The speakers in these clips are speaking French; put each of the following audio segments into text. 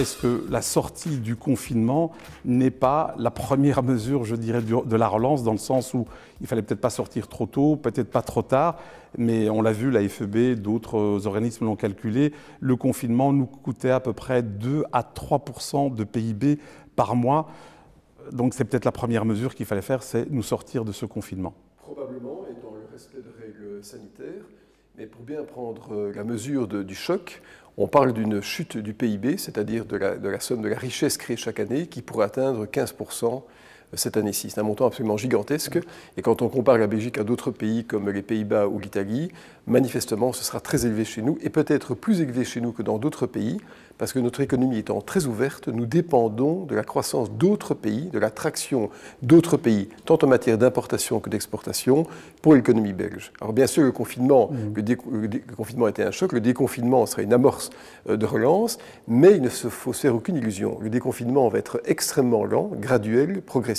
est-ce que la sortie du confinement n'est pas la première mesure, je dirais, de la relance, dans le sens où il fallait peut-être pas sortir trop tôt, peut-être pas trop tard, mais on l'a vu, la FEB, d'autres euh, organismes l'ont calculé, le confinement nous coûtait à peu près 2 à 3 de PIB par mois. Donc c'est peut-être la première mesure qu'il fallait faire, c'est nous sortir de ce confinement. Probablement, et dans le respect des règles sanitaires, mais pour bien prendre euh, la mesure du choc, on parle d'une chute du PIB, c'est-à-dire de de la somme de la richesse créée chaque année, qui pourrait atteindre 15 euh, cette année-ci. C'est un montant absolument gigantesque. Et quand on compare la Belgique à d'autres pays comme les Pays-Bas ou l'Italie, manifestement, ce sera très élevé chez nous et peut-être plus élevé chez nous que dans d'autres pays, parce que notre économie étant très ouverte, nous dépendons de la croissance d'autres pays, de l'attraction d'autres pays, tant en matière d'importation que d'exportation, pour l'économie belge. Alors bien sûr, le confinement, mmh. le, était un choc, le déconfinement serait une amorce euh, de relance, mais il ne se faut se faire aucune illusion. Le déconfinement va être extrêmement lent, graduel, progressif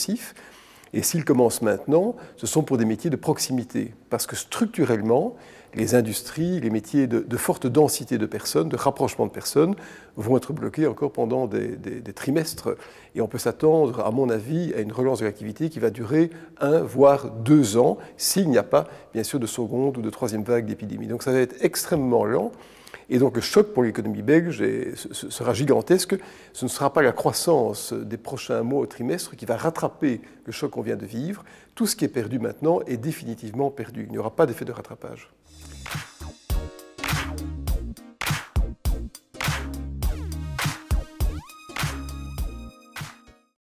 et s'ils commencent maintenant, ce sont pour des métiers de proximité, parce que structurellement, les industries, les métiers de, forte densité de personnes, de rapprochement de personnes, vont être bloqués encore pendant des trimestres. Et on peut s'attendre, à mon avis, à une relance de l'activité qui va durer un, voire deux ans, s'il n'y a pas, bien sûr, de seconde ou de troisième vague d'épidémie. Donc ça va être extrêmement lent. Et donc le choc pour l'économie belge sera gigantesque. Ce ne sera pas la croissance des prochains mois au trimestre qui va rattraper le choc qu'on vient de vivre. Tout ce qui est perdu maintenant est définitivement perdu. Il n'y aura pas d'effet de rattrapage.